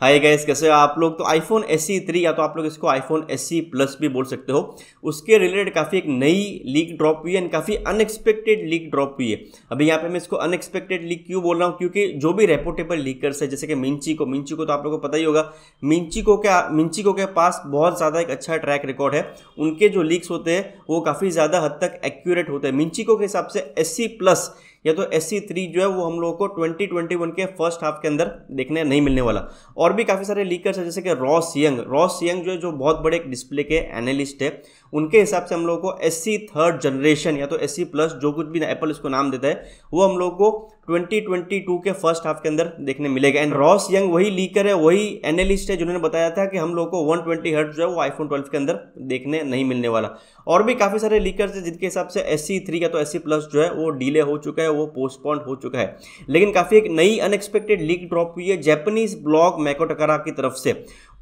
hi guys कैसे हो आप लोग तो आईफोन एस सी थ्री या तो आप लोग इसको आईफोन एस सी प्लस भी बोल सकते हो उसके रिलेटेड काफ़ी एक नई लीक ड्रॉप हुई है एंड काफ़ी अनएक्सपेक्टेड लीक ड्रॉप हुई है अभी यहाँ पे मैं इसको अनएक्सपेक्टेड लीक क्यों बोल रहा हूँ क्योंकि जो भी रेपोटेबल लीकर्स है जैसे कि मिंची को मिंची को तो आप लोग को पता ही होगा मिंची को क्या मिंची को के पास बहुत ज़्यादा एक अच्छा ट्रैक रिकॉर्ड है उनके जो लीक्स होते हैं वो काफ़ी ज़्यादा हद तक एक्यूरेट होते हैं मिंची को के हिसाब से एस प्लस या तो एस जो है वो हम लोगों को 2021 के फर्स्ट हाफ के अंदर देखने नहीं मिलने वाला और भी काफ़ी सारे लीकर्स हैं जैसे कि रॉस यंग रॉस यंग जो है जो बहुत बड़े एक डिस्प्ले के एनालिस्ट है उनके हिसाब से हम लोग को एस थर्ड जनरेशन या तो एस प्लस जो कुछ भी एप्पल इसको नाम देता है वो हम लोग को 2022 के फर्स्ट हाफ के अंदर देखने मिलेगा एंड रॉस यंग वही लीकर है वही एनालिस्ट है जिन्होंने बताया था कि हम लोग को 120 ट्वेंटी हर्ट जो है वो आईफोन 12 के अंदर देखने नहीं मिलने वाला और भी काफ़ी सारे लीकर्स हैं जिनके हिसाब से एस थ्री का तो एस प्लस जो है वो डिले हो चुका है वो पोस्टपोन हो चुका है लेकिन काफ़ी एक नई अनएक्सपेक्टेड लीक ड्रॉप हुई है जैपनीज ब्लॉग मैकोटकरा की तरफ से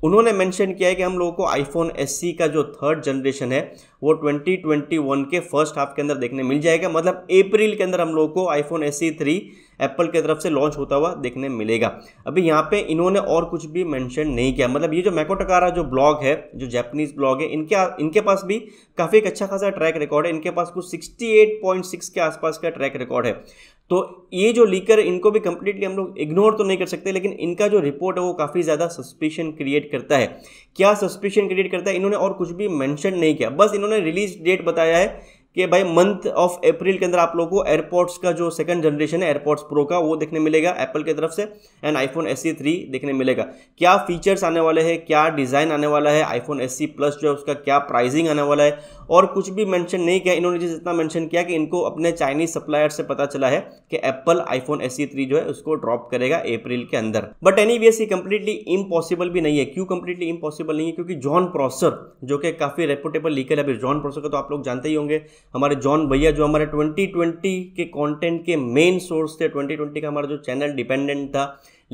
उन्होंने मेंशन किया है कि हम लोगों को आईफोन एस का जो थर्ड जनरेशन है वो 2021 के फर्स्ट हाफ के अंदर देखने मिल जाएगा मतलब अप्रैल के अंदर हम लोग को iPhone S E three Apple की तरफ से लॉन्च होता हुआ देखने मिलेगा अभी यहाँ पे इन्होंने और कुछ भी मेंशन नहीं किया मतलब ये जो मैकोटकारा जो ब्लॉग है जो जैपनीज ब्लॉग है इनके इनके पास भी काफ़ी एक अच्छा खासा ट्रैक रिकॉर्ड है इनके पास कुछ सिक्सटी के आसपास का ट्रैक रिकॉर्ड है तो ये जो लीकर इनको भी कंप्लीटली हम लोग इग्नोर तो नहीं कर सकते लेकिन इनका जो रिपोर्ट है वो काफ़ी ज़्यादा सस्पेशन क्रिएट करता है क्या सस्पेशन क्रिएट करता है इन्होंने और कुछ भी मेंशन नहीं किया बस इन्होंने रिलीज डेट बताया है कि भाई मंथ ऑफ अप्रैल के अंदर आप लोगों को एयरपोर्ट्स का जो सेकंड जनरेशन है एयरपोर्ट्स प्रो का वो देखने मिलेगा एप्पल की तरफ से and iPhone S E three देखने मिलेगा क्या फीचर्स आने वाले हैं क्या डिज़ाइन आने वाला है आईफोन एस सी प्लस जो है उसका क्या प्राइसिंग आने वाला है और कुछ भी मेंशन नहीं किया इन्होंने जिस इतना मेंशन किया कि इनको अपने चाइनीज सप्लायर से पता चला है कि एप्पल आईफोन एस थ्री जो है उसको ड्रॉप करेगा अप्रैल के अंदर बट एनी ये कंप्लीटली इम्पॉसिबल भी नहीं है क्यों कंप्लीटली इम्पॉसिबल नहीं है क्योंकि जॉन प्रोसर जो कि काफ़ी रेपुटेबल लीकर है अभी जॉन प्रोसर का तो आप लोग जानते ही होंगे हमारे जॉन भैया जो हमारे 2020 के कंटेंट के मेन सोर्स थे 2020 का हमारा जो चैनल डिपेंडेंट था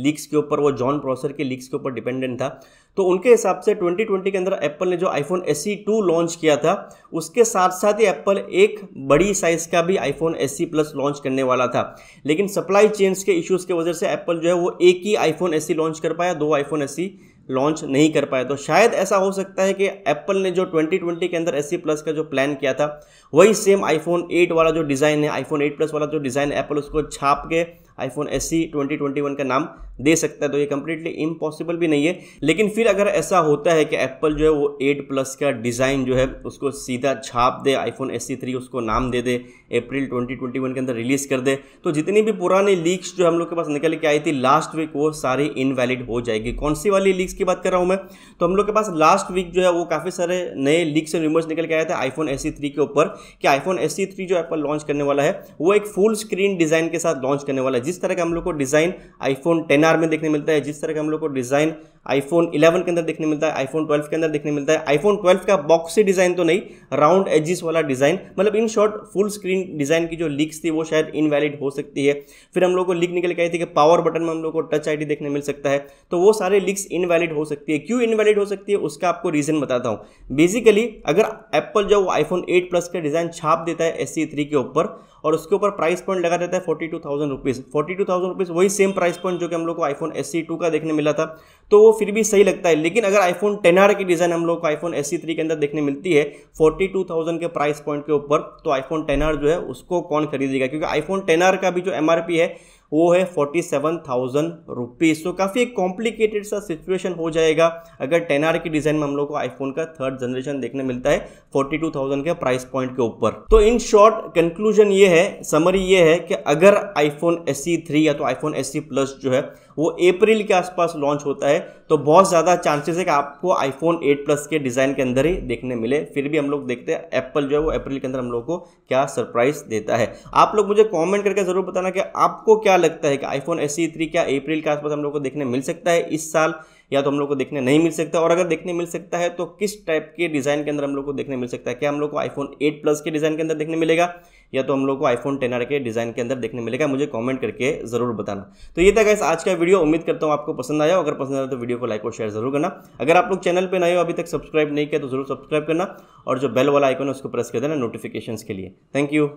लीक्स के ऊपर वो जॉन प्रोसेसर के लीक्स के ऊपर डिपेंडेंट था तो उनके हिसाब से 2020 के अंदर एप्पल ने जो आईफोन एस टू लॉन्च किया था उसके साथ साथ ही एप्पल एक बड़ी साइज का भी iPhone S E plus launch करने वाला था लेकिन सप्लाई चेन्स के इश्यूज की वजह से एप्पल जो है वो एक ही आईफोन एस लॉन्च कर पाया दो आईफोन एस लॉन्च नहीं कर पाए तो शायद ऐसा हो सकता है कि एप्पल ने जो 2020 के अंदर एस प्लस का जो प्लान किया था वही सेम आईफोन 8 वाला जो डिज़ाइन है आईफोन 8 प्लस वाला जो डिज़ाइन है एप्पल उसको छाप के आईफोन एस सी का नाम दे सकता है तो ये कम्प्लीटली इम्पॉसिबल भी नहीं है लेकिन फिर अगर ऐसा होता है कि एप्पल जो है वो एट प्लस का डिज़ाइन जो है उसको सीधा छाप दे आईफोन एस सी थ्री उसको नाम दे दे अप्रैल 2021 के अंदर रिलीज़ कर दे तो जितनी भी पुरानी लीक्स जो हम लोग के पास निकल के आई थी लास्ट वीक वो सारी इनवैलिड हो जाएगी कौन सी वाली लीक्स की बात कर रहा हूँ मैं तो हम लोग के पास लास्ट वीक जो है वो काफ़ी सारे नए लीक्स एंड रिमर्स निकल के आए थे आईफोन एस थ्री के ऊपर कि आईफोन एस थ्री जो एप्पल लॉन्च करने वाला है वो एक फुल स्क्रीन डिज़ाइन के साथ लॉन्च करने वाला है जिस तरह का हम लोग को डिज़ाइन आईफोन टेन आर में देखने मिलता है जिस तरह का हम लोग को डिज़ाइन आईफोन 11 के अंदर देखने मिलता है आईफोन 12 के अंदर देखने मिलता है आईफोन 12 का बॉक्सी डिज़ाइन तो नहीं राउंड एजिस वाला डिज़ाइन मतलब in short full screen design की जो लीक्स थी वो शायद इनवैलिड हो सकती है फिर हम लोग को लीक निकल के आई थी कि पावर बटन में हम लोग को टच आईडी देखने मिल सकता है तो वो सारे लीक्स इनवैलिड हो सकती है क्यों इनवैलिड हो सकती है उसका आपको रीज़न बताता हूँ बेसिकली अगर एप्पल जो आईफोन एट प्लस का डिज़ाइन छाप देता है एस e के ऊपर और उसके ऊपर प्राइस पॉइंट लगा देता है forty two thousand rupees forty two thousand rupees वही सेम प्राइस पॉइंट जो कि हम लोग को आईफोन एस सी टू का देखने मिला था तो वो फिर भी सही लगता है लेकिन अगर आईफोन टेन आर की डिज़ाइन हम लोग को आईफोन एस सी थ्री के अंदर देखने मिलती है फोर्टी टू थाउजेंड के प्राइस पॉइंट के ऊपर तो आईफोन टेन आर जो है उसको कौन खरीदेगा क्योंकि आईफोन टेन आर का भी जो एम आर पी है वो है फोर्टी सेवन थाउजेंड रुपीज़ तो काफ़ी एक कॉम्प्लिकेटेड सा सिचुएशन हो जाएगा अगर टेन आर की डिज़ाइन में हम लोग को आईफोन का थर्ड जनरेशन देखने मिलता है फोर्टी टू थाउजेंड के प्राइस पॉइंट के ऊपर तो इन शॉर्ट कंक्लूजन ये है समरी ये है कि अगर आईफोन एस सी थ्री या तो आईफोन एस सी प्लस जो है वो अप्रैल के आसपास लॉन्च होता है तो बहुत ज़्यादा चांसेस है कि आपको आईफोन एट प्लस के डिज़ाइन के अंदर ही देखने मिले फिर भी हम लोग देखते हैं एप्पल जो है वो अप्रैल के अंदर हम लोग को क्या सरप्राइज देता है आप लोग मुझे कॉमेंट करके ज़रूर बताना कि आपको क्या क्या लगता है कि आईफोन एस सी क्या अप्रैल के आसपास हम लोग को देखने मिल सकता है इस साल या तो हम लोग को देखने नहीं मिल सकता और अगर देखने मिल सकता है तो किस टाइप के डिज़ाइन के अंदर हम लोग को देखने मिल सकता है क्या हम लोग को आईफोन 8 प्लस के डिज़ाइन के अंदर देखने मिलेगा या तो हम लोग को आईफोन टेन आर के डिज़ाइन के अंदर देखने मिलेगा मुझे कमेंट करके ज़रूर बताना तो ये था इस आज का वीडियो उम्मीद करता हूँ आपको पसंद आया अगर पसंद आया तो वीडियो को लाइक और शेयर जरूर करना अगर आप लोग चैनल पर नए हो अभी तक सब्सक्राइब नहीं किया तो जरूर सब्सक्राइब करना और जो बेल वाला आइकन है उसको प्रेस कर देना नोटिफिकेशन के लिए थैंक यू